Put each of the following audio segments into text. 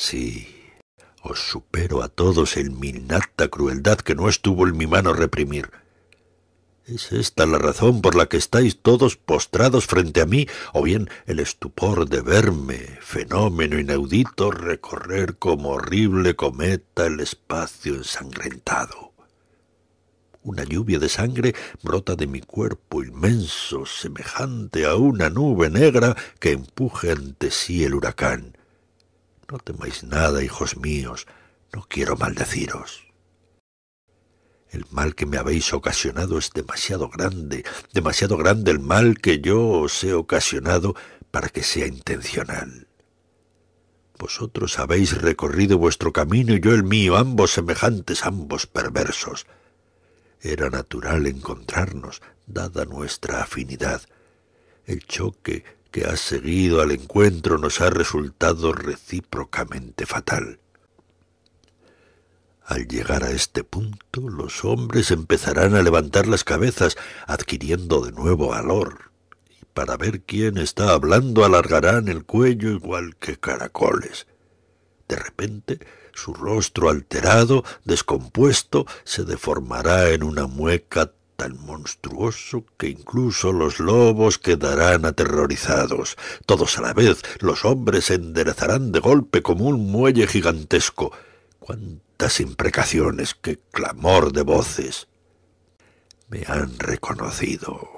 Sí, os supero a todos en mi innata crueldad que no estuvo en mi mano reprimir. ¿Es esta la razón por la que estáis todos postrados frente a mí, o bien el estupor de verme, fenómeno inaudito, recorrer como horrible cometa el espacio ensangrentado? Una lluvia de sangre brota de mi cuerpo inmenso, semejante a una nube negra que empuje ante sí el huracán. No temáis nada, hijos míos, no quiero maldeciros. El mal que me habéis ocasionado es demasiado grande, demasiado grande el mal que yo os he ocasionado para que sea intencional. Vosotros habéis recorrido vuestro camino y yo el mío, ambos semejantes, ambos perversos. Era natural encontrarnos, dada nuestra afinidad. El choque que ha seguido al encuentro nos ha resultado recíprocamente fatal. Al llegar a este punto, los hombres empezarán a levantar las cabezas, adquiriendo de nuevo valor, y para ver quién está hablando alargarán el cuello igual que caracoles. De repente, su rostro alterado, descompuesto, se deformará en una mueca tan monstruoso que incluso los lobos quedarán aterrorizados. Todos a la vez los hombres se enderezarán de golpe como un muelle gigantesco. ¡Cuántas imprecaciones! ¡Qué clamor de voces! Me han reconocido.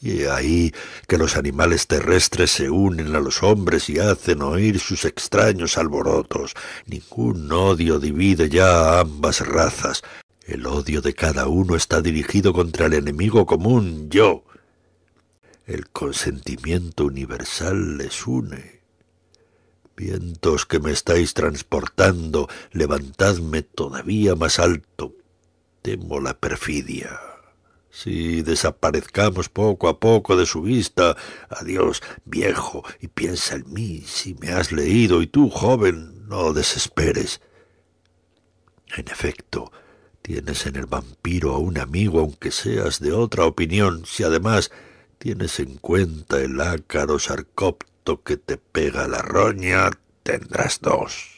Y ahí que los animales terrestres se unen a los hombres y hacen oír sus extraños alborotos. Ningún odio divide ya a ambas razas. El odio de cada uno está dirigido contra el enemigo común, yo. El consentimiento universal les une. Vientos que me estáis transportando, levantadme todavía más alto. Temo la perfidia. Si desaparezcamos poco a poco de su vista, adiós, viejo, y piensa en mí, si me has leído, y tú, joven, no desesperes. En efecto, Tienes en el vampiro a un amigo, aunque seas de otra opinión, si además tienes en cuenta el ácaro sarcopto que te pega la roña, tendrás dos.